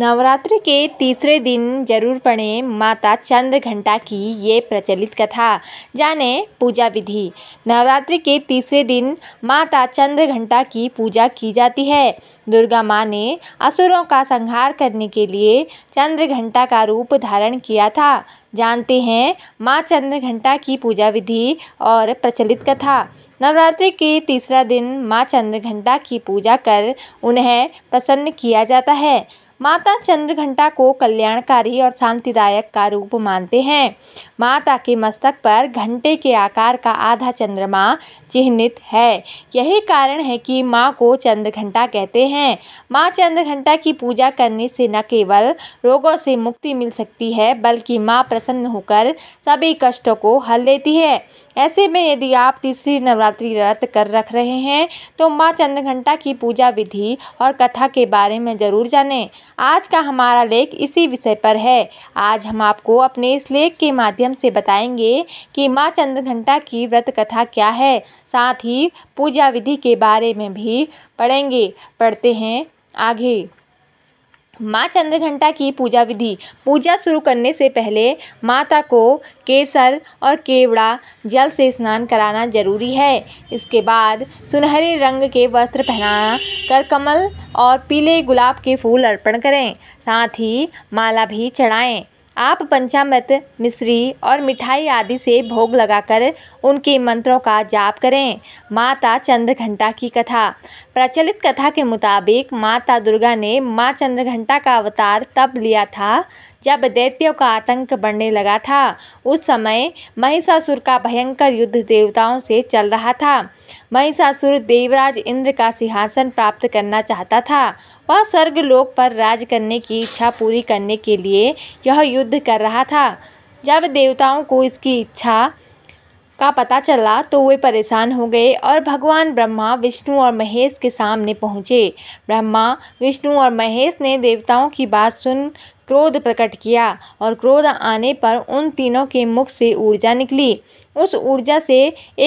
नवरात्र के तीसरे दिन जरूर पढ़े माता चंद्रघंटा की ये प्रचलित कथा जाने पूजा विधि नवरात्र के तीसरे दिन माता घंटा की पूजा की जाती है दुर्गा माँ ने असुरों का संहार करने के लिए चंद्र घंटा का रूप धारण किया था जानते हैं माँ घंटा की पूजा विधि और प्रचलित कथा नवरात्रि के तीसरा दिन माँ चंद्रघंटा की पूजा कर उन्हें प्रसन्न किया जाता है माता चंद्रघंटा को कल्याणकारी और शांतिदायक का रूप मानते हैं माता के मस्तक पर घंटे के आकार का आधा चंद्रमा चिन्हित है यही कारण है कि माँ को चंद्रघंटा कहते हैं माँ चंद्रघंटा की पूजा करने से न केवल रोगों से मुक्ति मिल सकती है बल्कि माँ प्रसन्न होकर सभी कष्टों को हल लेती है ऐसे में यदि आप तीसरी नवरात्रि व्रत कर रख रहे हैं तो माँ चंद्रघंटा की पूजा विधि और कथा के बारे में ज़रूर जानें आज का हमारा लेख इसी विषय पर है आज हम आपको अपने इस लेख के माध्यम से बताएंगे कि माँ चंद्रघंटा की व्रत कथा क्या है साथ ही पूजा विधि के बारे में भी पढ़ेंगे पढ़ते हैं आगे माँ चंद्रघंटा की पूजा विधि पूजा शुरू करने से पहले माता को केसर और केवड़ा जल से स्नान कराना जरूरी है इसके बाद सुनहरे रंग के वस्त्र पहना कर कमल और पीले गुलाब के फूल अर्पण करें साथ ही माला भी चढ़ाएं आप पंचामृत मिश्री और मिठाई आदि से भोग लगाकर उनके मंत्रों का जाप करें माता चंद्रघंटा की कथा प्रचलित कथा के मुताबिक माता दुर्गा ने माँ चंद्रघंटा का अवतार तब लिया था जब दैत्यों का आतंक बढ़ने लगा था उस समय महिषासुर का भयंकर युद्ध देवताओं से चल रहा था महिषासुर देवराज इंद्र का सिंहासन प्राप्त करना चाहता था वह स्वर्ग लोक पर राज करने की इच्छा पूरी करने के लिए यह युद्ध युद्ध कर रहा था जब देवताओं को इसकी इच्छा का पता चला तो वे परेशान हो गए और भगवान ब्रह्मा विष्णु और महेश के सामने पहुँचे ब्रह्मा विष्णु और महेश ने देवताओं की बात सुन क्रोध प्रकट किया और क्रोध आने पर उन तीनों के मुख से ऊर्जा निकली उस ऊर्जा से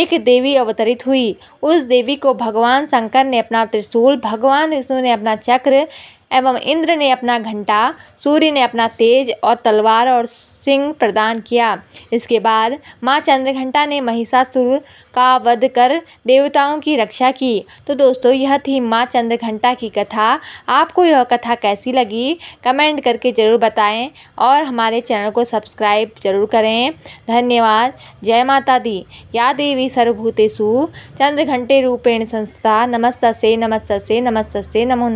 एक देवी अवतरित हुई उस देवी को भगवान शंकर ने अपना त्रिशूल भगवान विष्णु ने अपना चक्र एवं इंद्र ने अपना घंटा सूर्य ने अपना तेज और तलवार और सिंह प्रदान किया इसके बाद माँ चंद्रघंटा ने महिषासुर का वध कर देवताओं की रक्षा की तो दोस्तों यह थी माँ चंद्रघंटा की कथा आपको यह कथा कैसी लगी कमेंट करके ज़रूर बताएं और हमारे चैनल को सब्सक्राइब जरूर करें धन्यवाद जय माता दी या देवी सर्वभूतेषु चंद्रघंटे रूपेण संस्था नमस्त नमस्त से से नमस्त से नमो